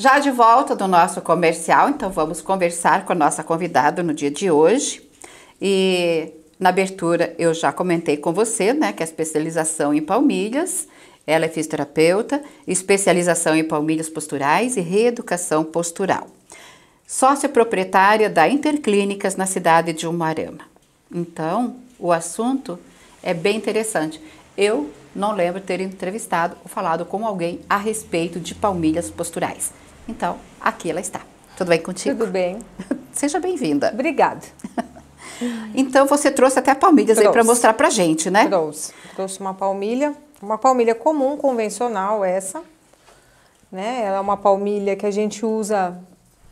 Já de volta do nosso comercial, então vamos conversar com a nossa convidada no dia de hoje. E na abertura eu já comentei com você, né, que a é especialização em palmilhas, ela é fisioterapeuta, especialização em palmilhas posturais e reeducação postural. Sócia proprietária da Interclínicas na cidade de Umarama. Então, o assunto é bem interessante. Eu não lembro ter entrevistado ou falado com alguém a respeito de palmilhas posturais. Então, aqui ela está. Tudo bem contigo? Tudo bem. Seja bem-vinda. Obrigada. então, você trouxe até palmilhas trouxe. aí para mostrar para gente, né? Trouxe. Trouxe uma palmilha, uma palmilha comum, convencional essa. Né? Ela é uma palmilha que a gente usa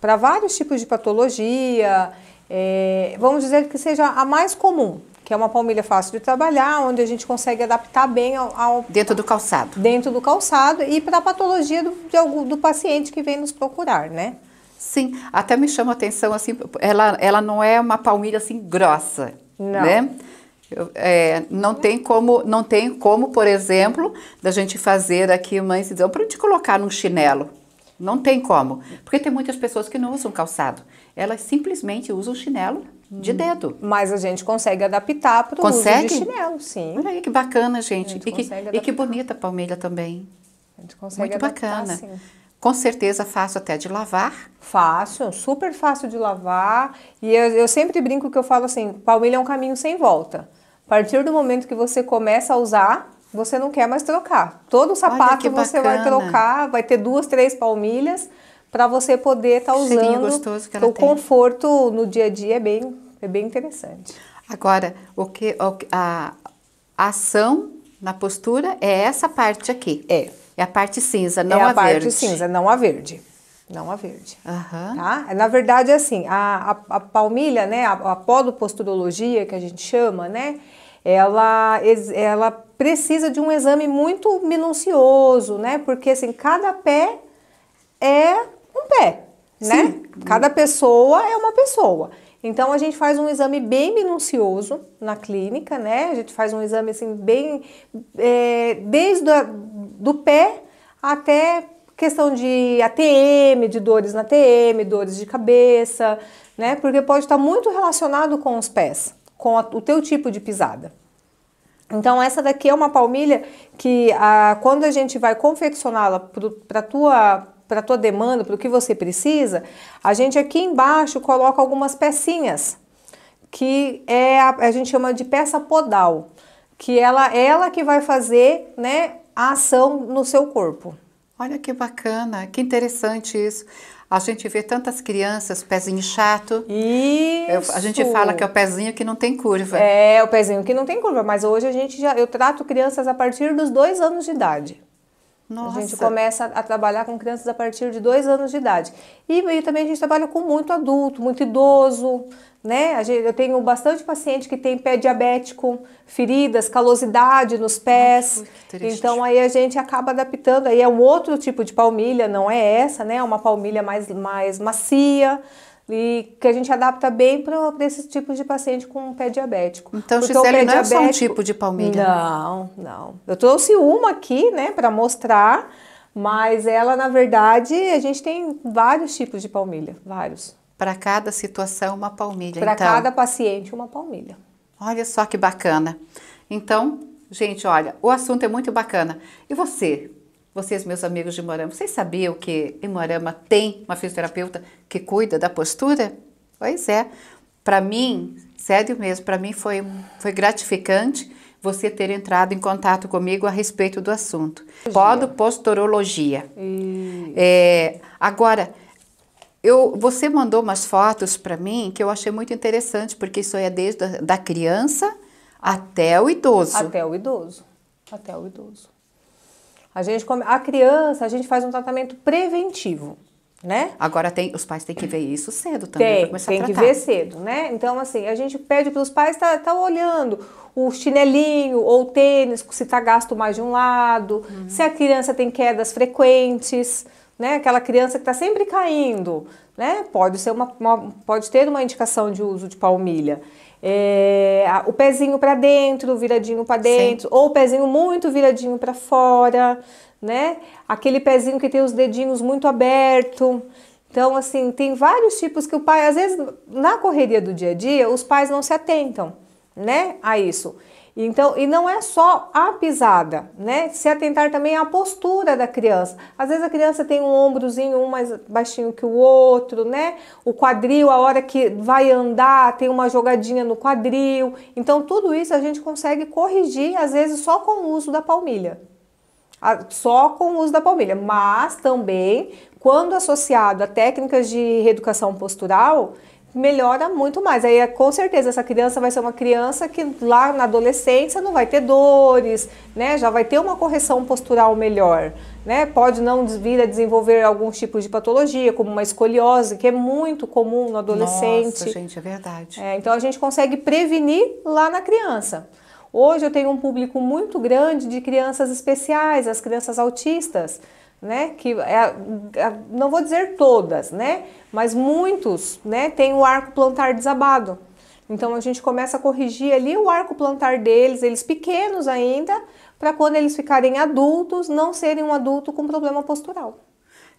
para vários tipos de patologia. É, vamos dizer que seja a mais comum, que é uma palmilha fácil de trabalhar, onde a gente consegue adaptar bem ao... ao dentro do calçado. Dentro do calçado e para a patologia do, de, do paciente que vem nos procurar, né? Sim, até me chama a atenção, assim, ela, ela não é uma palmilha, assim, grossa, não. né? é, não tem como, não tem como, por exemplo, da gente fazer aqui uma incisão para gente colocar num chinelo. Não tem como, porque tem muitas pessoas que não usam calçado. Elas simplesmente usam chinelo de hum. dedo. Mas a gente consegue adaptar para o uso de chinelo, sim. Olha aí que bacana, gente. gente e, que, e que bonita a palmilha também. A gente consegue Muito adaptar, bacana. Sim. Com certeza fácil até de lavar. Fácil, super fácil de lavar. E eu, eu sempre brinco que eu falo assim, palmilha é um caminho sem volta. A partir do momento que você começa a usar, você não quer mais trocar. Todo sapato você vai trocar, vai ter duas, três palmilhas para você poder estar tá usando o tem. conforto no dia a dia é bem, é bem interessante. Agora, o que a ação na postura é essa parte aqui. É. É a parte cinza, não é a, a verde. É a parte cinza, não a verde. Não a verde. Uhum. Tá? Na verdade, é assim, a, a, a palmilha, né, a, a que a gente chama, né, ela, ela precisa de um exame muito minucioso, né, porque assim, cada pé é um pé, né? Sim. né? Cada pessoa é uma pessoa. Então a gente faz um exame bem minucioso na clínica, né? A gente faz um exame assim bem é, desde a, do pé até questão de ATM, de dores na ATM, dores de cabeça, né? Porque pode estar muito relacionado com os pés, com a, o teu tipo de pisada. Então essa daqui é uma palmilha que a, ah, quando a gente vai confeccioná-la para tua para a tua demanda, para o que você precisa, a gente aqui embaixo coloca algumas pecinhas, que é a, a gente chama de peça podal, que ela ela que vai fazer, né, a ação no seu corpo. Olha que bacana, que interessante isso. A gente vê tantas crianças, pezinho chato. Isso. a gente fala que é o pezinho que não tem curva. É, o pezinho que não tem curva, mas hoje a gente já eu trato crianças a partir dos dois anos de idade. Nossa. A gente começa a trabalhar com crianças a partir de dois anos de idade. E, e também a gente trabalha com muito adulto, muito idoso, né? Gente, eu tenho bastante paciente que tem pé diabético, feridas, calosidade nos pés. então aí a gente acaba adaptando. Aí é um outro tipo de palmilha, não é essa, né? É uma palmilha mais, mais macia e que a gente adapta bem para esses tipos de paciente com pé diabético. Então, Porque Gisele, não é só um tipo de palmilha. Né? Não, não. Eu trouxe uma aqui, né, para mostrar, mas ela, na verdade, a gente tem vários tipos de palmilha, vários. Para cada situação, uma palmilha. Para então. cada paciente, uma palmilha. Olha só que bacana. Então, gente, olha, o assunto é muito bacana. E você, vocês, meus amigos de Morama, vocês sabiam que em Morama tem uma fisioterapeuta que cuida da postura? Pois é. Para mim, sério mesmo, para mim foi, foi gratificante você ter entrado em contato comigo a respeito do assunto. Podoposturologia. Hum. É, agora, eu, você mandou umas fotos para mim que eu achei muito interessante, porque isso é desde a, da criança até o idoso. Até o idoso. Até o idoso. A gente a criança, a gente faz um tratamento preventivo, né? Agora tem, os pais têm que ver isso cedo também. Tem, tem que ver cedo, né? Então, assim, a gente pede para os pais estar tá, tá olhando o chinelinho ou o tênis, se está gasto mais de um lado, uhum. se a criança tem quedas frequentes, né? Aquela criança que está sempre caindo, né? Pode, ser uma, uma, pode ter uma indicação de uso de palmilha é, o pezinho para dentro, viradinho para dentro, Sim. ou o pezinho muito viradinho para fora, né? Aquele pezinho que tem os dedinhos muito aberto. Então, assim, tem vários tipos que o pai, às vezes, na correria do dia a dia, os pais não se atentam, né, a isso. Então, e não é só a pisada, né? Se atentar também à postura da criança. Às vezes a criança tem um ombrozinho um mais baixinho que o outro, né? O quadril, a hora que vai andar, tem uma jogadinha no quadril. Então, tudo isso a gente consegue corrigir às vezes só com o uso da palmilha. Só com o uso da palmilha, mas também quando associado a técnicas de reeducação postural, melhora muito mais. Aí, é, com certeza, essa criança vai ser uma criança que lá na adolescência não vai ter dores, né? Já vai ter uma correção postural melhor, né? Pode não vir a desenvolver alguns tipos de patologia, como uma escoliose, que é muito comum no adolescente. Nossa, gente, é verdade. É, então, a gente consegue prevenir lá na criança. Hoje eu tenho um público muito grande de crianças especiais, as crianças autistas né? Que é, é, não vou dizer todas, né? Mas muitos, né? Tem o arco plantar desabado. Então a gente começa a corrigir ali o arco plantar deles, eles pequenos ainda, para quando eles ficarem adultos, não serem um adulto com problema postural.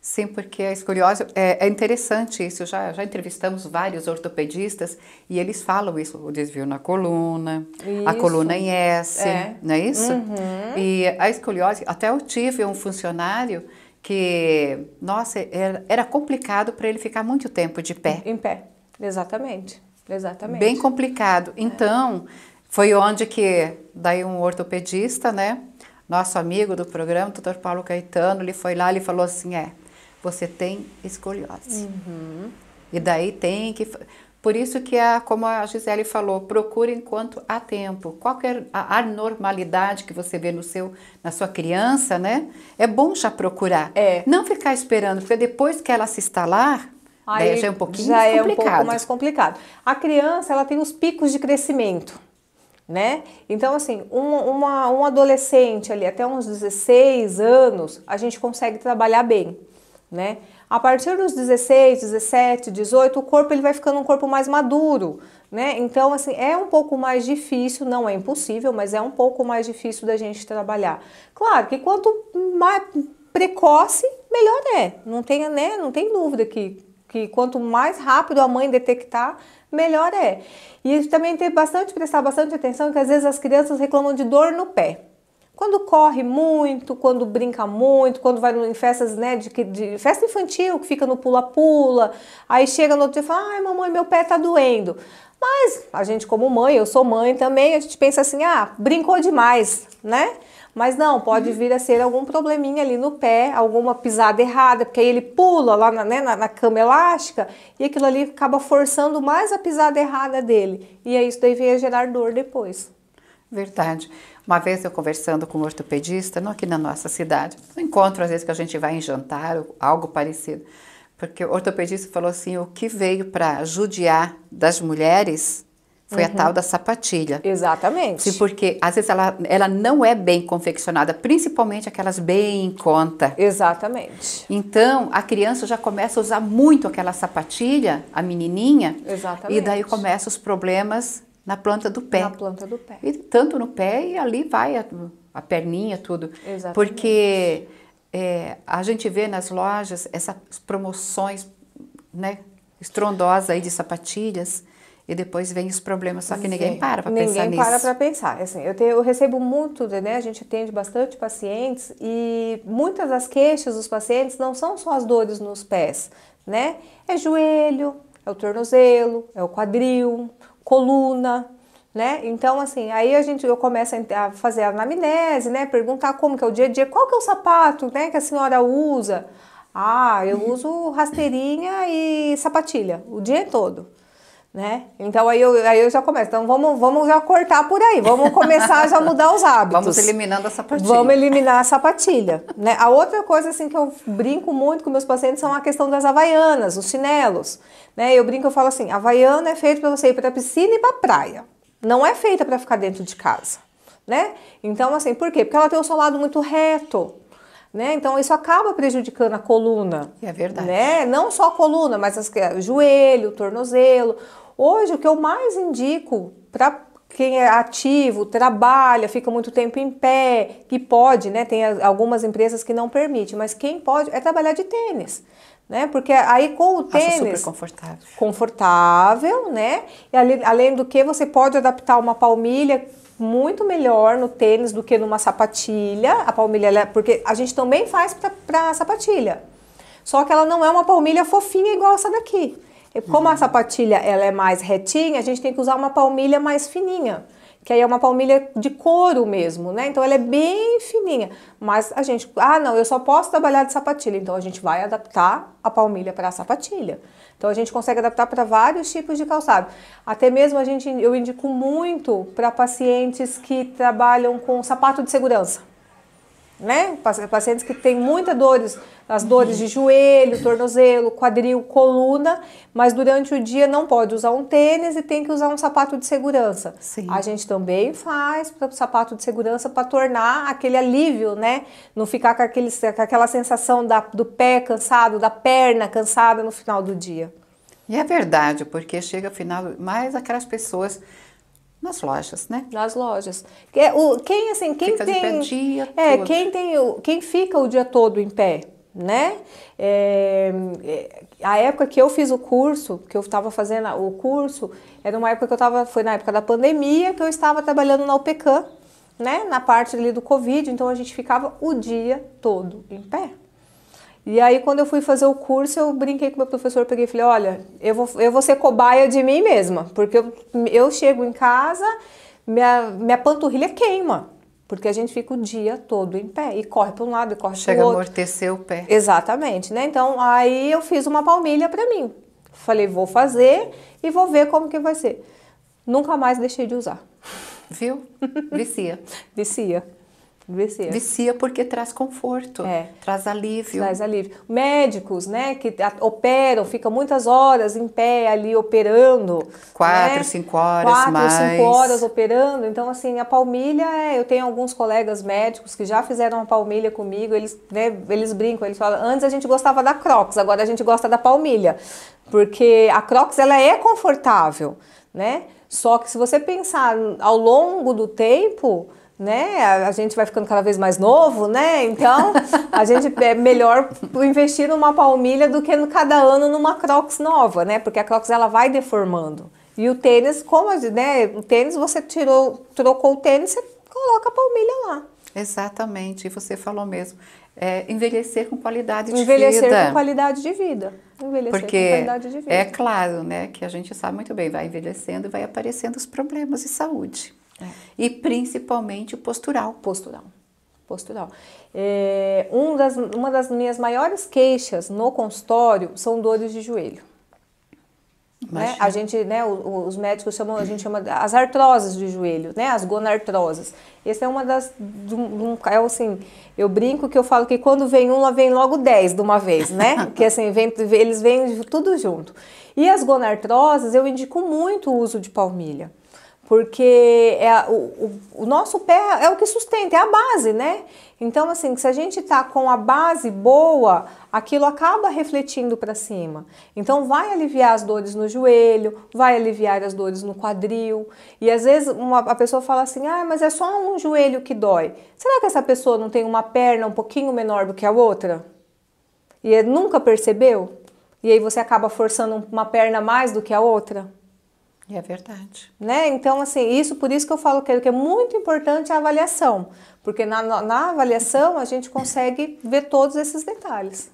Sim, porque a é escoliose é, é interessante isso. Já, já entrevistamos vários ortopedistas e eles falam isso: o desvio na coluna, isso. a coluna em S, é. não é isso? Uhum. E a escoliose, é até eu tive um funcionário que, nossa, era, era complicado para ele ficar muito tempo de pé. Em pé, exatamente. Exatamente. Bem complicado. É. Então, é. foi onde que daí um ortopedista, né? Nosso amigo do programa, o doutor Paulo Caetano, ele foi lá e falou assim: é, você tem escoliose. Uhum. E daí tem que. Por isso que, a, como a Gisele falou, procure enquanto há tempo. Qualquer anormalidade que você vê no seu, na sua criança, né? É bom já procurar. É. Não ficar esperando, porque depois que ela se instalar, Aí já é um pouquinho já é um pouco mais complicado. A criança, ela tem os picos de crescimento, né? Então, assim, um, uma, um adolescente ali até uns 16 anos, a gente consegue trabalhar bem né? A partir dos 16, 17, 18, o corpo ele vai ficando um corpo mais maduro, né? Então, assim, é um pouco mais difícil, não é impossível, mas é um pouco mais difícil da gente trabalhar. Claro que quanto mais precoce, melhor é. Não tem, né? Não tem dúvida que, que quanto mais rápido a mãe detectar, melhor é. E também tem bastante prestar bastante atenção que às vezes as crianças reclamam de dor no pé. Quando corre muito, quando brinca muito, quando vai em festas, né, de, de festa infantil, que fica no pula-pula, aí chega no outro dia e fala, ai mamãe, meu pé tá doendo. Mas a gente como mãe, eu sou mãe também, a gente pensa assim, ah, brincou demais, né? Mas não, pode vir a ser algum probleminha ali no pé, alguma pisada errada, porque aí ele pula lá na, né, na, na, cama elástica e aquilo ali acaba forçando mais a pisada errada dele. E aí isso daí vem a gerar dor depois. Verdade. Uma vez eu conversando com um ortopedista, não aqui na nossa cidade, um encontro às vezes que a gente vai em jantar, ou algo parecido, porque o ortopedista falou assim: o que veio para judiar das mulheres foi uhum. a tal da sapatilha. Exatamente. Sim, porque às vezes ela, ela não é bem confeccionada, principalmente aquelas bem em conta. Exatamente. Então, a criança já começa a usar muito aquela sapatilha, a menininha. Exatamente. E daí começam os problemas na planta do pé. Na planta do pé. E tanto no pé e ali vai a, a perninha, tudo. Exatamente. Porque é, a gente vê nas lojas essas promoções, né, estrondosas aí de sapatilhas e depois vem os problemas, só que ninguém para para pensar nisso. Ninguém para para pensar. É assim, eu, tenho, eu recebo muito, né, a gente atende bastante pacientes e muitas das queixas dos pacientes não são só as dores nos pés, né? É joelho, é o tornozelo, é o quadril, coluna, né? Então, assim, aí a gente, começa a fazer a anamnese, né? Perguntar como que é o dia a dia, qual que é o sapato, né, que a senhora usa? Ah, eu uhum. uso rasteirinha e sapatilha o dia todo, né? Então aí eu, aí eu já começo. Então vamos, vamos já cortar por aí, vamos começar a já mudar os hábitos. Vamos eliminando a sapatilha. Vamos eliminar a sapatilha, né? A outra coisa, assim, que eu brinco muito com meus pacientes são a questão das havaianas, os chinelos. Né? Eu brinco, eu falo assim, a Havaiana é feita para você ir para a piscina e para a praia. Não é feita para ficar dentro de casa, né? Então, assim, por quê? Porque ela tem o seu lado muito reto, né? Então isso acaba prejudicando a coluna. É verdade. Né? Não só a coluna, mas as, o joelho, o tornozelo. Hoje o que eu mais indico para quem é ativo, trabalha, fica muito tempo em pé, que pode, né? Tem algumas empresas que não permitem, mas quem pode é trabalhar de tênis né? Porque aí com o tênis confortável. confortável, né? E ali, além do que você pode adaptar uma palmilha muito melhor no tênis do que numa sapatilha. A palmilha, é, porque a gente também faz para sapatilha. Só que ela não é uma palmilha fofinha igual essa daqui. como uhum. a sapatilha ela é mais retinha, a gente tem que usar uma palmilha mais fininha que aí é uma palmilha de couro mesmo, né? Então ela é bem fininha, mas a gente, ah, não, eu só posso trabalhar de sapatilha, então a gente vai adaptar a palmilha para a sapatilha. Então a gente consegue adaptar para vários tipos de calçado. Até mesmo a gente eu indico muito para pacientes que trabalham com sapato de segurança né? Pacientes que têm muitas dores, as dores de joelho, tornozelo, quadril, coluna, mas durante o dia não pode usar um tênis e tem que usar um sapato de segurança. Sim. A gente também faz para o sapato de segurança para tornar aquele alívio, né? Não ficar com, aquele, com aquela sensação da, do pé cansado, da perna cansada no final do dia. E é verdade, porque chega ao final, mais aquelas pessoas nas lojas, né? Nas lojas. É, o, quem assim, quem fica tem, dia é, todo. quem tem, quem fica o dia todo em pé, né? É, é, a época que eu fiz o curso, que eu estava fazendo o curso, era uma época que eu estava, foi na época da pandemia que eu estava trabalhando na UPECAM, né? Na parte ali do Covid, então a gente ficava o dia todo em pé. E aí, quando eu fui fazer o curso, eu brinquei com meu professor, peguei e falei, olha, eu vou, eu vou ser cobaia de mim mesma, porque eu, eu chego em casa, minha, minha panturrilha queima. Porque a gente fica o dia todo em pé e corre para um lado e corre para o outro. Chega a amortecer o pé. Exatamente, né? Então, aí eu fiz uma palmilha para mim. Falei, vou fazer e vou ver como que vai ser. Nunca mais deixei de usar. Viu? Vicia. Vicia. Vicia. Vicia porque traz conforto, é. traz alívio. Traz alívio. Médicos, né, que operam, ficam muitas horas em pé ali operando. Quatro, né? cinco horas Quatro, mais. Quatro, cinco horas operando. Então, assim, a palmilha, é, eu tenho alguns colegas médicos que já fizeram a palmilha comigo, eles, né, eles brincam, eles falam, antes a gente gostava da Crocs, agora a gente gosta da palmilha. Porque a Crocs, ela é confortável, né? Só que se você pensar ao longo do tempo, né? A gente vai ficando cada vez mais novo, né? Então, a gente é melhor investir numa palmilha do que no, cada ano numa Crocs nova, né? Porque a Crocs ela vai deformando. E o tênis, como né? O tênis você tirou, trocou o tênis, você coloca a palmilha lá. Exatamente, e você falou mesmo. É, envelhecer com qualidade de vida. Envelhecer com qualidade de vida. Envelhecer Porque com qualidade de vida. É claro, né? Que a gente sabe muito bem, vai envelhecendo e vai aparecendo os problemas de saúde. É. E principalmente o postural. Postural. Postural. É, um das, uma das minhas maiores queixas no consultório são dores de joelho. Né? A gente, né, os médicos chamam, a gente chama as artroses de joelho, né, as gonartroses. Esse é uma das, um, é assim, eu brinco que eu falo que quando vem uma, vem logo 10 de uma vez, né, que assim, vem, eles vêm tudo junto. E as gonartroses, eu indico muito o uso de palmilha porque é, o, o, o, nosso pé é o que sustenta, é a base, né? Então, assim, se a gente tá com a base boa, aquilo acaba refletindo para cima. Então, vai aliviar as dores no joelho, vai aliviar as dores no quadril. E às vezes uma, a pessoa fala assim: ah, mas é só um joelho que dói. Será que essa pessoa não tem uma perna um pouquinho menor do que a outra? E nunca percebeu? E aí você acaba forçando uma perna mais do que a outra? É verdade. Né? Então, assim, isso por isso que eu falo que é, é muito importante a avaliação, porque na, na avaliação a gente consegue ver todos esses detalhes.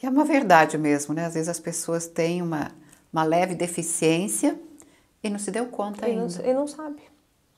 E é uma verdade mesmo, né? Às vezes as pessoas têm uma, uma leve deficiência e não se deu conta e ainda. Não, e não sabe.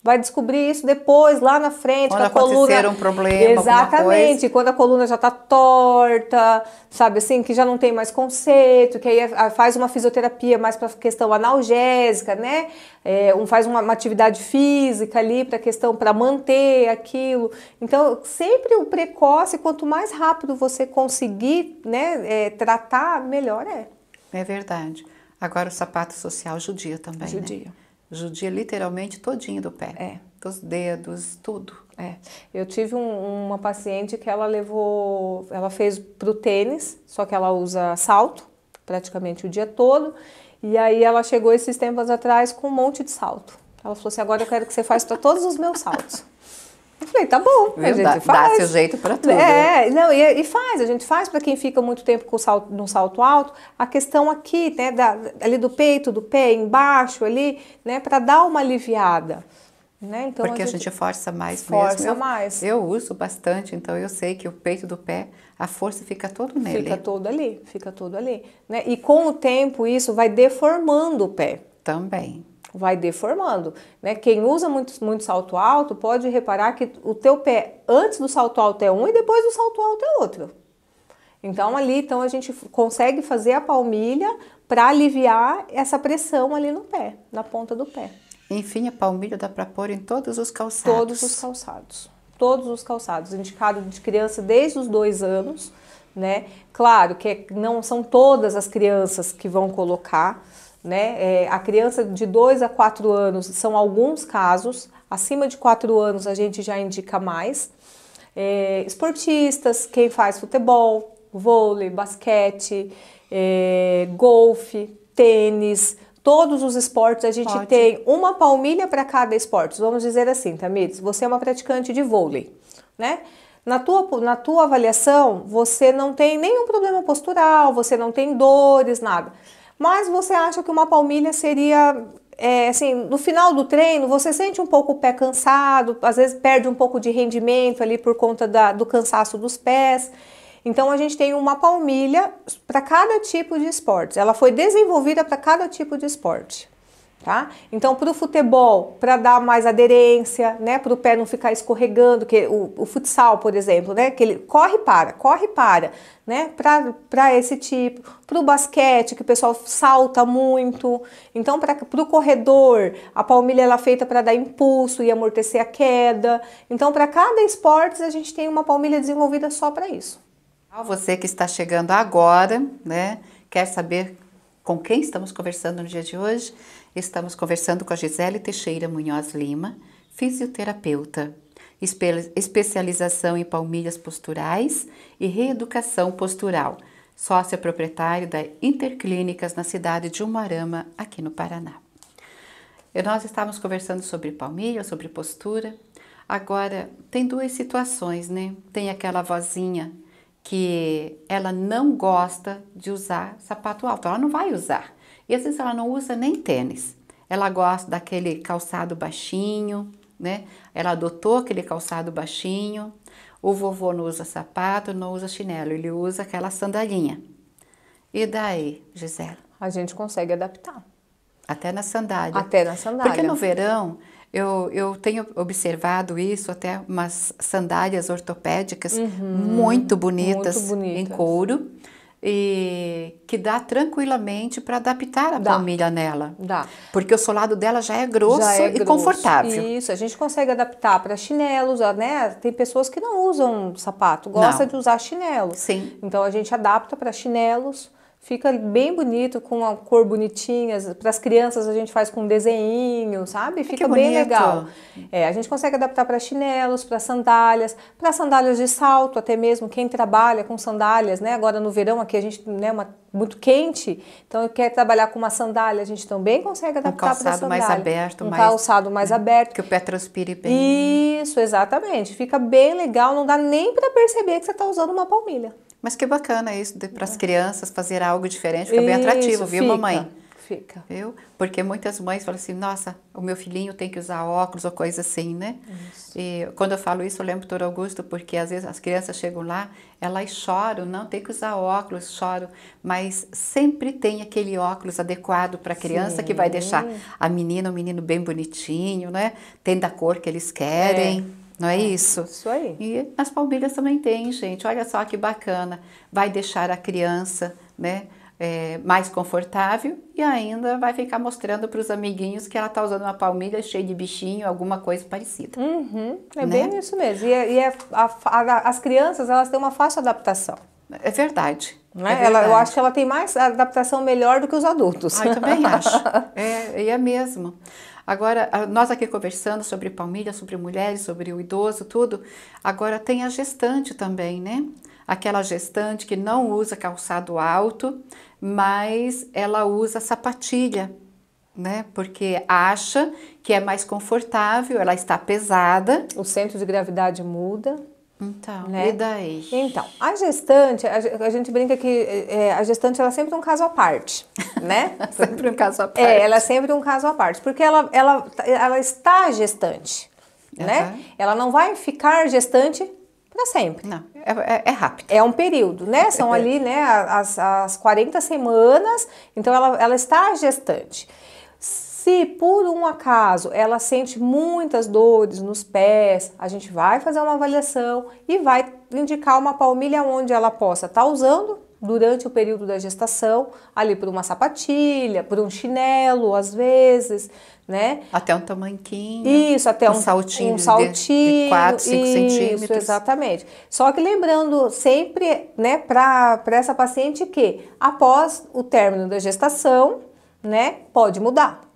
Vai descobrir isso depois, lá na frente, quando a coluna. um problema. Exatamente, quando a coluna já está torta, sabe assim, que já não tem mais conceito, que aí é, faz uma fisioterapia mais para questão analgésica, né? É, um faz uma, uma, atividade física ali para questão para manter aquilo. Então, sempre o precoce, quanto mais rápido você conseguir, né, é, tratar, melhor é. É verdade. Agora o sapato social judia também. Né? Judia. Né? Judia literalmente todinho do pé. É. Dos dedos, tudo. É. Eu tive um, uma paciente que ela levou, ela fez pro tênis, só que ela usa salto praticamente o dia todo. E aí ela chegou esses tempos atrás com um monte de salto. Ela falou assim: agora eu quero que você faça todos os meus saltos. Eu falei, tá bom, Viu? a gente dá, faz. dá seu jeito para tudo. É, não, e, e, faz, a gente faz para quem fica muito tempo com salto, num salto alto, a questão aqui, né, da, ali do peito, do pé, embaixo ali, né, para dar uma aliviada. Né? Então, Porque a gente, a gente força mais força mesmo. mais. Eu uso bastante, então eu sei que o peito do pé, a força fica todo nele. Fica todo ali, fica todo ali. Né? E com o tempo isso vai deformando o pé. Também vai deformando, né? Quem usa muito, muito salto alto pode reparar que o teu pé antes do salto alto é um e depois do salto alto é outro. Então ali, então a gente consegue fazer a palmilha para aliviar essa pressão ali no pé, na ponta do pé. Enfim, a palmilha dá para pôr em todos os calçados. Todos os calçados. Todos os calçados, indicado de criança desde os dois anos, né? Claro que é, não são todas as crianças que vão colocar, né? É, a criança de 2 a 4 anos são alguns casos, acima de 4 anos a gente já indica mais. É, esportistas, quem faz futebol, vôlei, basquete, é, golfe, tênis, todos os esportes a gente Pode. tem uma palmilha para cada esporte. Vamos dizer assim, Tamires, você é uma praticante de vôlei, né? Na tua, na tua avaliação, você não tem nenhum problema postural, você não tem dores, nada mas você acha que uma palmilha seria é, assim, no final do treino, você sente um pouco o pé cansado, às vezes perde um pouco de rendimento ali por conta da, do cansaço dos pés. Então a gente tem uma palmilha para cada tipo de esporte. Ela foi desenvolvida para cada tipo de esporte. Tá? Então, para o futebol, para dar mais aderência, né? para o pé não ficar escorregando, que o, o, futsal, por exemplo, né? que ele corre para, corre para, né? para esse tipo, para o basquete, que o pessoal salta muito. Então, para o corredor, a palmilha ela é feita para dar impulso e amortecer a queda. Então, para cada esporte, a gente tem uma palmilha desenvolvida só para isso. Você que está chegando agora, né? quer saber com quem estamos conversando no dia de hoje? Estamos conversando com a Gisele Teixeira Munhoz Lima, fisioterapeuta, especialização em palmilhas posturais e reeducação postural, sócia proprietária da Interclínicas na cidade de Umarama, aqui no Paraná. E nós estávamos conversando sobre palmilha, sobre postura. Agora, tem duas situações, né? Tem aquela vozinha que ela não gosta de usar sapato alto, ela não vai usar. E vezes ela não usa nem tênis. Ela gosta daquele calçado baixinho, né? Ela adotou aquele calçado baixinho. O vovô não usa sapato, não usa chinelo, ele usa aquela sandalinha. E daí, Gisela? A gente consegue adaptar. Até na sandália. Até na sandália. Porque no verão, eu, eu tenho observado isso, até umas sandálias ortopédicas uhum, muito bonitas muito em couro e que dá tranquilamente para adaptar a dá. família nela. Dá. Porque o solado dela já é grosso já é e grosso. confortável. Isso, a gente consegue adaptar para chinelos, né? Tem pessoas que não usam sapato, gosta não. de usar chinelo. Sim. Então a gente adapta para chinelos Fica bem bonito, com uma cor bonitinha. Para as crianças a gente faz com um desenho, sabe? Ah, Fica bem legal. É, a gente consegue adaptar para chinelos, para sandálias, para sandálias de salto até mesmo. Quem trabalha com sandálias, né? Agora no verão aqui a gente, né, uma, muito quente, então quer trabalhar com uma sandália, a gente também consegue adaptar para um sandália. Mais aberto, um mais... calçado mais né, aberto. Que o pé transpire bem. Isso, exatamente. Fica bem legal, não dá nem para perceber que você está usando uma palmilha. Mas que bacana isso para as é. crianças fazer algo diferente, fica bem atrativo, viu, fica, mamãe? Fica. Viu? Porque muitas mães falam assim: nossa, o meu filhinho tem que usar óculos ou coisa assim, né? Isso. E quando eu falo isso, eu lembro do Doutor Augusto, porque às vezes as crianças chegam lá, elas choram, não tem que usar óculos, choram, mas sempre tem aquele óculos adequado para a criança Sim. que vai deixar a menina, o menino bem bonitinho, né? Tem da cor que eles querem. É não é, é isso? Isso aí. E as palmilhas também tem, gente. Olha só que bacana. Vai deixar a criança, né? É, mais confortável e ainda vai ficar mostrando para os amiguinhos que ela está usando uma palmilha cheia de bichinho, alguma coisa parecida. Uhum, é né? bem isso mesmo. E, é, e é, a, a, as crianças elas têm uma fácil adaptação. É verdade. Né? É verdade. É ela, eu acho que ela tem mais adaptação melhor do que os adultos. Ah, eu também acho. É, e é mesmo. Agora, nós aqui conversando sobre palmilha, sobre mulheres, sobre o idoso, tudo. Agora tem a gestante também, né? Aquela gestante que não usa calçado alto, mas ela usa sapatilha, né? Porque acha que é mais confortável, ela está pesada. O centro de gravidade muda. Então, né? e daí? Então, a gestante, a, gente brinca que é, é a gestante ela é sempre um caso à parte, né? sempre um caso à é, parte. É, ela é sempre um caso à parte, porque ela, ela, ela está gestante, uhum. né? Ela não vai ficar gestante para sempre. Não, é, é, rápido. É um período, né? São ali, né, as, as 40 semanas, então ela, ela está gestante. Se por um acaso ela sente muitas dores nos pés, a gente vai fazer uma avaliação e vai indicar uma palmilha onde ela possa estar tá usando durante o período da gestação, ali por uma sapatilha, por um chinelo, às vezes, né? Até um tamanquinho. Isso, até um, um saltinho. Um saltinho. De 4, 5 isso, centímetros. Exatamente. Só que lembrando sempre, né, para essa paciente que após o término da gestação, né, pode mudar.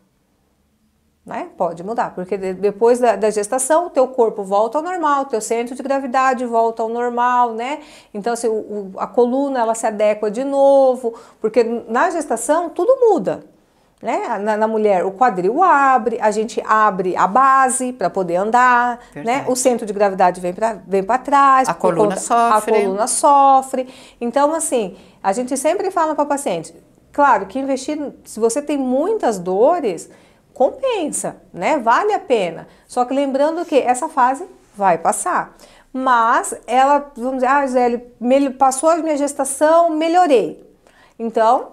Né? Pode mudar, porque depois da, da, gestação, o teu corpo volta ao normal, o teu centro de gravidade volta ao normal, né? Então, assim, o, o, a coluna, ela se adequa de novo, porque na gestação tudo muda, né? Na, na, mulher, o quadril abre, a gente abre a base para poder andar, né? Verdade. né? O centro de gravidade vem para vem trás. A coluna sofre. A coluna sofre. Então, assim, a gente sempre fala para paciente, claro que investir, se você tem muitas dores compensa, né? Vale a pena. Só que lembrando que essa fase vai passar. Mas ela, vamos dizer, ah, Gisele, passou a minha gestação, melhorei. Então,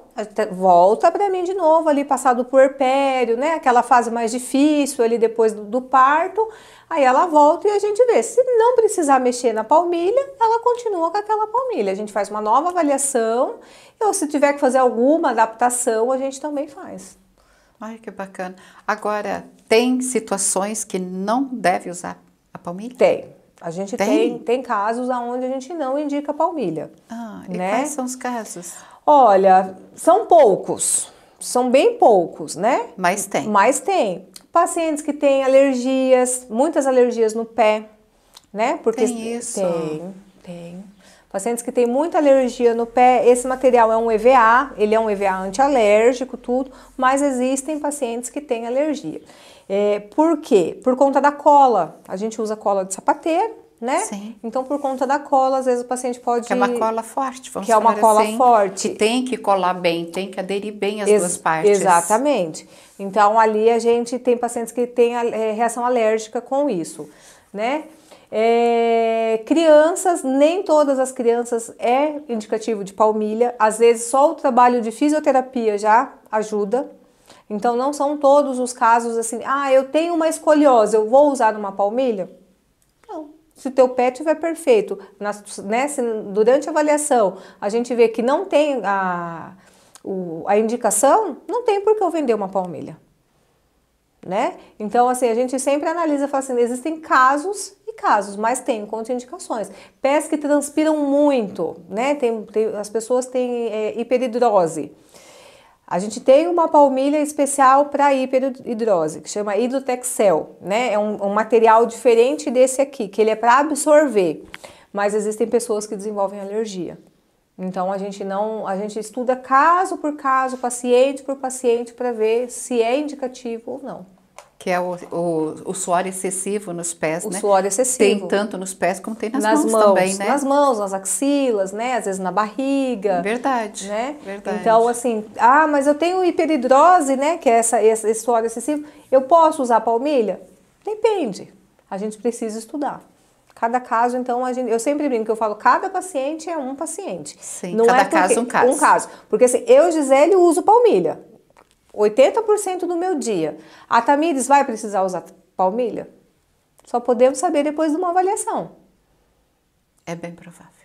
volta para mim de novo ali, passado o puerpério, né? Aquela fase mais difícil ali depois do, do, parto. Aí ela volta e a gente vê. Se não precisar mexer na palmilha, ela continua com aquela palmilha. A gente faz uma nova avaliação. Ou se tiver que fazer alguma adaptação, a gente também faz. Ai, que bacana. Agora, tem situações que não deve usar a palmilha? Tem. A gente tem, tem, tem casos onde a gente não indica palmilha. Ah, né? e quais são os casos? Olha, são poucos. São bem poucos, né? Mas tem. Mas tem. Pacientes que têm alergias, muitas alergias no pé, né? Porque tem isso. Tem, tem. Pacientes que têm muita alergia no pé, esse material é um EVA, ele é um EVA antialérgico, tudo, mas existem pacientes que têm alergia. É, por quê? Por conta da cola. A gente usa cola de sapateiro, né? Sim. Então, por conta da cola, às vezes o paciente pode. Que é uma cola forte, vamos Que é uma cola assim, forte. Que tem que colar bem, tem que aderir bem as Ex duas partes. Exatamente. Então, ali a gente tem pacientes que têm é, reação alérgica com isso, né? É, crianças, nem todas as crianças é indicativo de palmilha, às vezes só o trabalho de fisioterapia já ajuda. Então não são todos os casos assim, ah, eu tenho uma escoliose, eu vou usar uma palmilha? Não. Se o teu pé estiver perfeito, nas, né, se, durante a avaliação a gente vê que não tem a, o, a indicação, não tem por que eu vender uma palmilha. Né? Então, assim, a gente sempre analisa, fala assim, existem casos e casos, mas tem contraindicações. Pés que transpiram muito, né? Tem, tem as pessoas têm é, hiperidrose. A gente tem uma palmilha especial para hiperidrose, que chama hidrotexel, né? É um, um, material diferente desse aqui, que ele é para absorver, mas existem pessoas que desenvolvem alergia. Então a gente não, a gente estuda caso por caso, paciente por paciente para ver se é indicativo ou não que é o, o, o, suor excessivo nos pés, o né? O suor excessivo. Tem tanto nos pés como tem nas, nas mãos, mãos, também, né? Nas mãos, nas axilas, né? Às vezes na barriga. Verdade, né? Verdade. Então, assim, ah, mas eu tenho hiperidrose, né? Que é essa, esse, esse suor excessivo. Eu posso usar palmilha? Depende. A gente precisa estudar. Cada caso, então, a gente, eu sempre brinco, eu falo, cada paciente é um paciente. Sim, Não cada é porque, caso um caso. Um caso. Porque assim, eu, Gisele, uso palmilha. 80% do meu dia. A Tamires vai precisar usar palmilha? Só podemos saber depois de uma avaliação. É bem provável.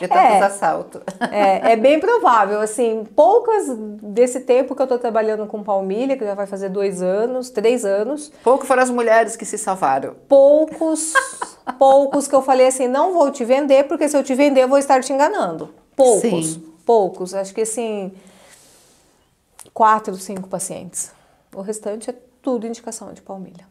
de tantos tá é, assaltos. É, é, bem provável, assim, poucas desse tempo que eu tô trabalhando com palmilha, que já vai fazer dois anos, três anos. Pouco foram as mulheres que se salvaram. Poucos, poucos que eu falei assim, não vou te vender, porque se eu te vender eu vou estar te enganando. Poucos, Sim. poucos. Acho que assim, quatro, cinco pacientes. O restante é tudo indicação de palmilha.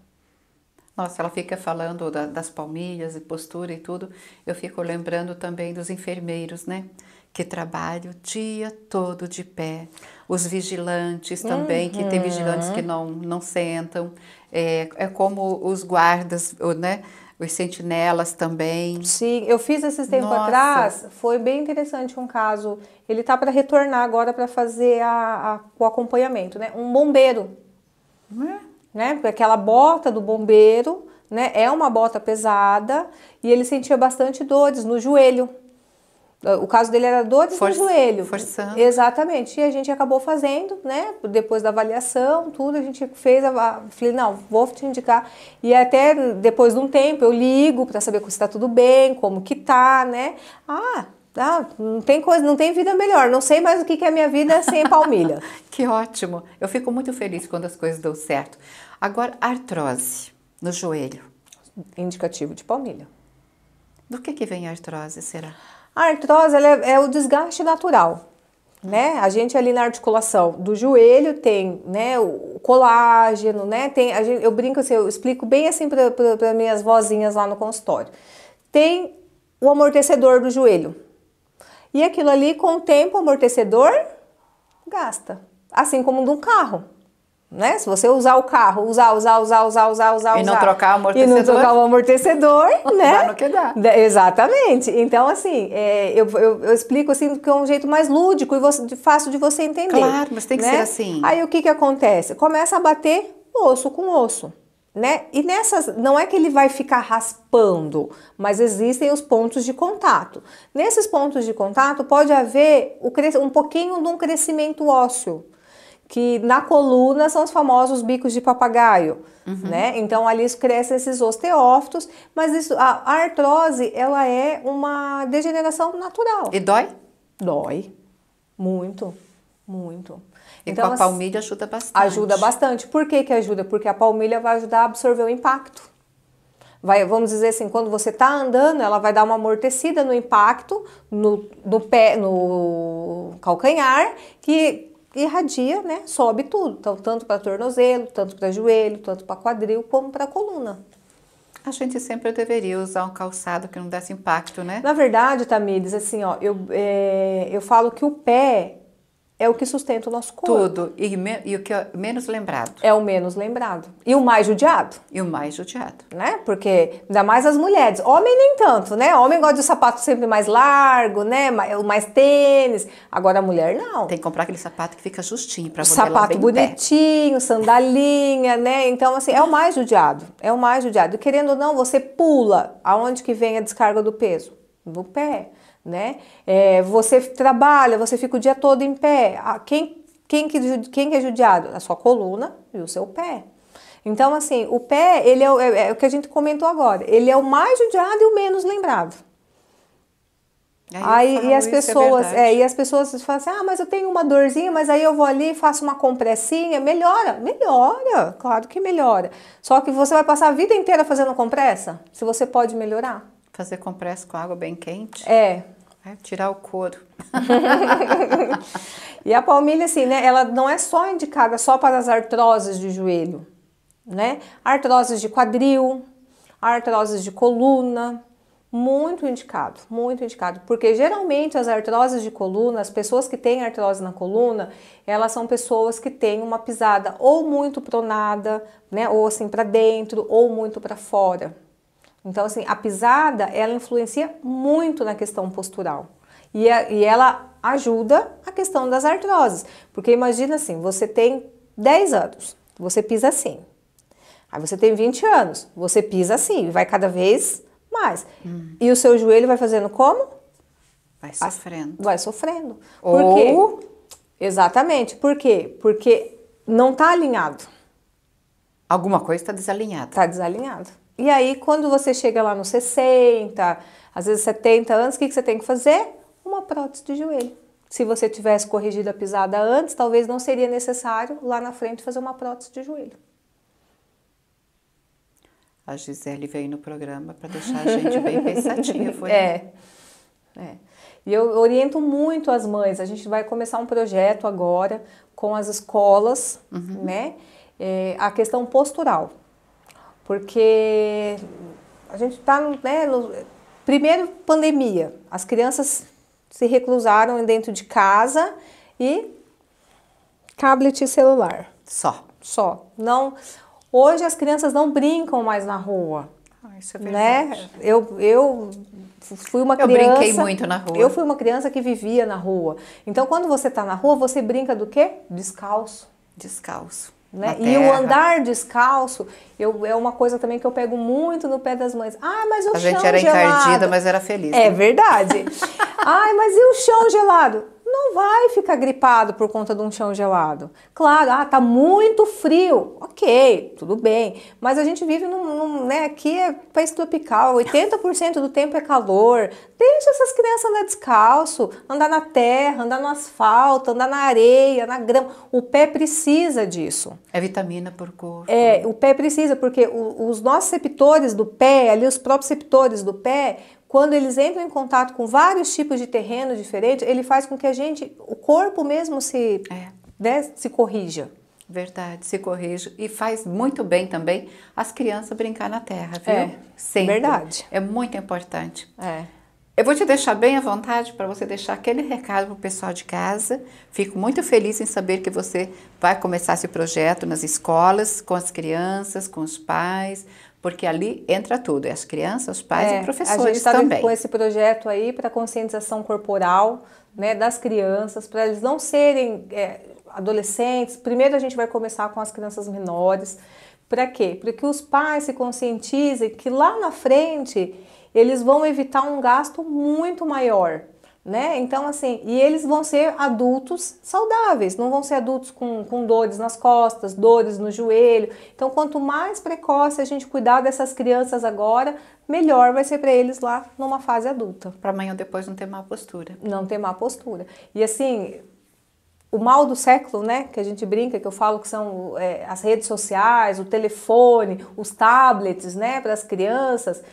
Nossa, ela fica falando da, das palmilhas e postura e tudo. Eu fico lembrando também dos enfermeiros, né? Que trabalham o dia todo de pé. Os vigilantes também, uhum. que tem vigilantes que uhum. não, não sentam. É, é como os guardas, né? os sentinelas também. Sim, eu fiz esses tempo Nossa. atrás, foi bem interessante um caso. Ele tá para retornar agora para fazer a, a, o acompanhamento, né? Um bombeiro. É. Né? Porque aquela bota do bombeiro, né? É uma bota pesada e ele sentia bastante dores no joelho. O caso dele era dor Força, no joelho. Forçando. Exatamente. E a gente acabou fazendo, né? Depois da avaliação, tudo, a gente fez. A, falei, não, vou te indicar. E até depois de um tempo eu ligo para saber se está tudo bem, como que tá, né? Ah, ah, não tem coisa, não tem vida melhor. Não sei mais o que, que é minha vida sem palmilha. que ótimo! Eu fico muito feliz quando as coisas dão certo. Agora, artrose no joelho. Indicativo de palmilha. Do que, que vem a artrose, será? A artrose é, é o desgaste natural né? A gente ali na articulação do joelho tem, né, o colágeno, né? Tem, a gente, eu brinco assim, eu explico bem assim para minhas vozinhas lá no consultório. Tem o amortecedor do joelho. E aquilo ali com o tempo o amortecedor gasta, assim como de um carro. Né? Se você usar o carro, usar, usar, usar, usar, usar, usar, e não trocar o amortecedor, e não trocar o amortecedor, né? Dá no que dá. Exatamente. Então assim, é, eu, eu, eu, explico assim que é um jeito mais lúdico e você, fácil de você entender. Claro, mas tem que né? ser assim. Aí o que que acontece? Começa a bater osso com osso. Né? E nessas, não é que ele vai ficar raspando, mas existem os pontos de contato. Nesses pontos de contato pode haver o, um pouquinho de um crescimento ósseo que na coluna são os famosos bicos de papagaio, uhum. né? Então ali crescem esses osteófitos, mas isso, a, artrose ela é uma degeneração natural. E dói? Dói, muito, muito. E então, com a palmilha ajuda bastante. Ajuda bastante. Por que, que ajuda? Porque a palmilha vai ajudar a absorver o impacto. Vai, vamos dizer assim, quando você está andando, ela vai dar uma amortecida no impacto no, no pé, no calcanhar, que irradia, né? Sobe tudo, então tanto para tornozelo, tanto para joelho, tanto para quadril, como para coluna. A gente sempre deveria usar um calçado que não desse impacto, né? Na verdade, Tamires, assim, ó, eu, é, eu falo que o pé é o que sustenta o nosso corpo. Tudo. E, me, e o que é menos lembrado. É o menos lembrado. E o mais judiado. E o mais judiado. Né? Porque ainda mais as mulheres. Homem nem tanto, né? Homem gosta de sapato sempre mais largo, né? Mais, mais tênis. Agora a mulher não. Tem que comprar aquele sapato que fica justinho para você. Sapato bonitinho, sandalinha, né? Então, assim, é o mais judiado. É o mais judiado. E, querendo ou não, você pula. Aonde que vem a descarga do peso? No pé né? É, você trabalha, você fica o dia todo em pé. Ah, quem, quem, que, quem que é judiado? A sua coluna e o seu pé. Então, assim, o pé, ele é o, é, é o que a gente comentou agora. Ele é o mais judiado e o menos lembrado. Aí, aí e as é pessoas, é, e as pessoas falam assim: "Ah, mas eu tenho uma dorzinha, mas aí eu vou ali, faço uma compressinha, melhora, melhora, claro que melhora. Só que você vai passar a vida inteira fazendo compressa? Se você pode melhorar? Fazer compressa com água bem quente? É, é, tirar o couro. e a palmilha, assim, né? Ela não é só indicada só para as artroses de joelho, né? Artroses de quadril, artroses de coluna, muito indicado, muito indicado, porque geralmente as artroses de coluna, as pessoas que têm artrose na coluna, elas são pessoas que têm uma pisada ou muito pronada, né, ou assim para dentro, ou muito para fora, então, assim, a pisada, ela influencia muito na questão postural. E, a, é, e ela ajuda a questão das artroses. Porque imagina assim, você tem 10 anos, você pisa assim. Aí você tem 20 anos, você pisa assim, vai cada vez mais. Hum. E o seu joelho vai fazendo como? Vai sofrendo. Vai sofrendo. Por Ou... quê? Exatamente. Por quê? Porque não está alinhado. Alguma coisa está desalinhada. Está desalinhado. E aí, quando você chega lá nos 60, às vezes 70 anos, o que, que você tem que fazer? Uma prótese de joelho. Se você tivesse corrigido a pisada antes, talvez não seria necessário lá na frente fazer uma prótese de joelho. A Gisele veio no programa para deixar a gente bem pensativa. É. é. E eu oriento muito as mães. A gente vai começar um projeto agora com as escolas, uhum. né? É, a questão postural porque a gente está né, no, primeiro pandemia, as crianças se reclusaram dentro de casa e tablet e celular. Só. Só. Não. Hoje as crianças não brincam mais na rua. Ah, isso é né? verdade. Né? Eu, eu fui uma eu criança. Eu brinquei muito na rua. Eu fui uma criança que vivia na rua. Então, quando você está na rua, você brinca do quê? Descalço. Descalço. Né? E o andar descalço eu, é uma coisa também que eu pego muito no pé das mães. Ah, mas o a chão gelado. A gente era encardida, mas era feliz. É né? verdade. Ai, mas e o chão gelado? não vai ficar gripado por conta de um chão gelado. Claro, ah, tá muito frio. Ok, tudo bem. Mas a gente vive num, num né, aqui é país tropical, 80% do tempo é calor. Deixa essas crianças andar descalço, andar na terra, andar no asfalto, andar na areia, na grama. O pé precisa disso. É vitamina por corpo. É, o pé precisa, porque os nossos receptores do pé, ali os próprios receptores do pé, quando eles entram em contato com vários tipos de terreno diferentes, ele faz com que a gente, o corpo mesmo se, é. né, se corrija. Verdade, se corrija E faz muito bem também as crianças brincar na terra, é, viu? É, Sempre. Verdade. É muito importante. É. Eu vou te deixar bem à vontade para você deixar aquele recado para o pessoal de casa. Fico muito feliz em saber que você vai começar esse projeto nas escolas, com as crianças, com os pais, porque ali entra tudo, é as crianças, os pais é, e professores a gente tá também. com esse projeto aí para conscientização corporal, né, das crianças, para eles não serem é, adolescentes. Primeiro a gente vai começar com as crianças menores. Para quê? Para que os pais se conscientizem que lá na frente eles vão evitar um gasto muito maior né? Então, assim, e eles vão ser adultos saudáveis, não vão ser adultos com, com dores nas costas, dores no joelho. Então, quanto mais precoce a gente cuidar dessas crianças agora, melhor vai ser para eles lá numa fase adulta. Para amanhã ou depois não ter má postura. Não ter má postura. E assim, o mal do século, né? Que a gente brinca, que eu falo que são é, as redes sociais, o telefone, os tablets, né? Para as crianças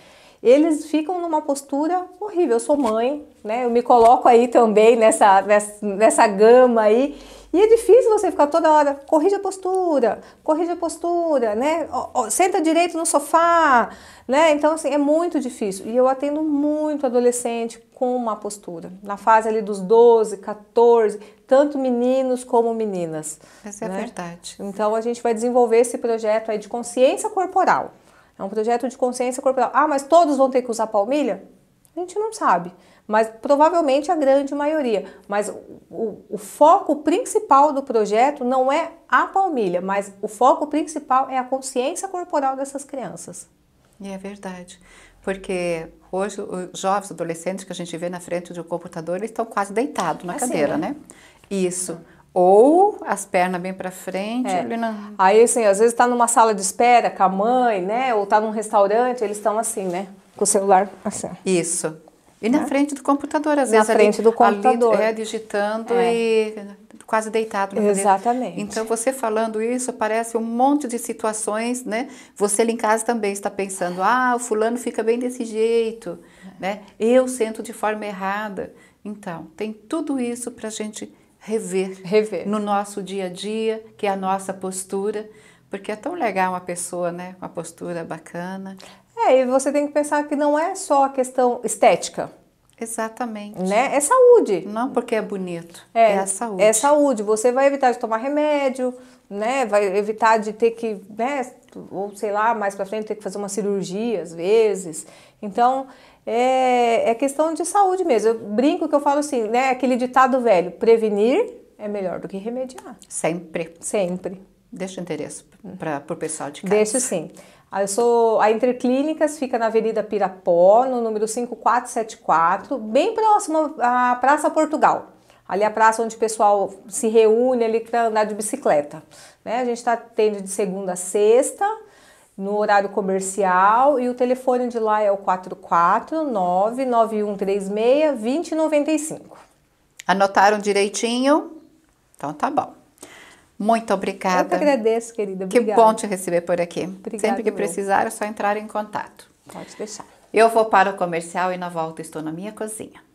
eles ficam numa postura horrível. Eu sou mãe, né? Eu me coloco aí também nessa, nessa, nessa gama aí. E é difícil você ficar toda hora, corrige a postura, corrige a postura, né? Senta direito no sofá, né? Então, assim, é muito difícil. E eu atendo muito adolescente com uma postura, na fase ali dos 12, 14, tanto meninos como meninas. Essa é né? é a verdade. Então, a gente vai desenvolver esse projeto aí de consciência corporal é um projeto de consciência corporal. Ah, mas todos vão ter que usar palmilha? A gente não sabe, mas provavelmente a grande maioria. Mas o, o, foco principal do projeto não é a palmilha, mas o foco principal é a consciência corporal dessas crianças. E é verdade, porque hoje os jovens adolescentes que a gente vê na frente de um computador, eles estão quase deitados na assim, cadeira, né? né? Isso. Ou as pernas bem para frente. É. Aí, assim, às vezes está numa sala de espera com a mãe, né? Ou está num restaurante, eles estão assim, né? Com o celular assim. Isso. E na né? frente do computador, às vezes. Na frente ali, do computador. Ali, é, digitando é. e quase deitado. Exatamente. Então, você falando isso, parece um monte de situações, né? Você ali em casa também está pensando, ah, o fulano fica bem desse jeito, né? Eu sento de forma errada. Então, tem tudo isso para a gente rever, rever no nosso dia a dia, que é a nossa postura, porque é tão legal uma pessoa, né, uma postura bacana. É, e você tem que pensar que não é só a questão estética. Exatamente. Né? É saúde. Não porque é bonito, é, é a saúde. É saúde. Você vai evitar de tomar remédio, né? Vai evitar de ter que, né? Ou sei lá, mais pra frente ter que fazer uma cirurgia às vezes. Então, é, é questão de saúde mesmo. Eu brinco que eu falo assim, né? Aquele ditado velho: prevenir é melhor do que remediar. Sempre. Sempre. Deixa o endereço para o pessoal de casa. Deixa sim. Ah, eu sou a Interclínicas, fica na Avenida Pirapó, no número 5474, bem próximo à Praça Portugal. Ali é a praça onde o pessoal se reúne ali para andar de bicicleta. Né? A gente está tendo de segunda a sexta, no horário comercial e o telefone de lá é o 449-9136-2095. Anotaram direitinho? Então tá bom. Muito obrigada. Eu que agradeço, querida. Obrigada. Que bom te receber por aqui. Obrigada, Sempre que meu. precisar é só entrar em contato. Pode deixar. Eu vou para o comercial e na volta estou na minha cozinha.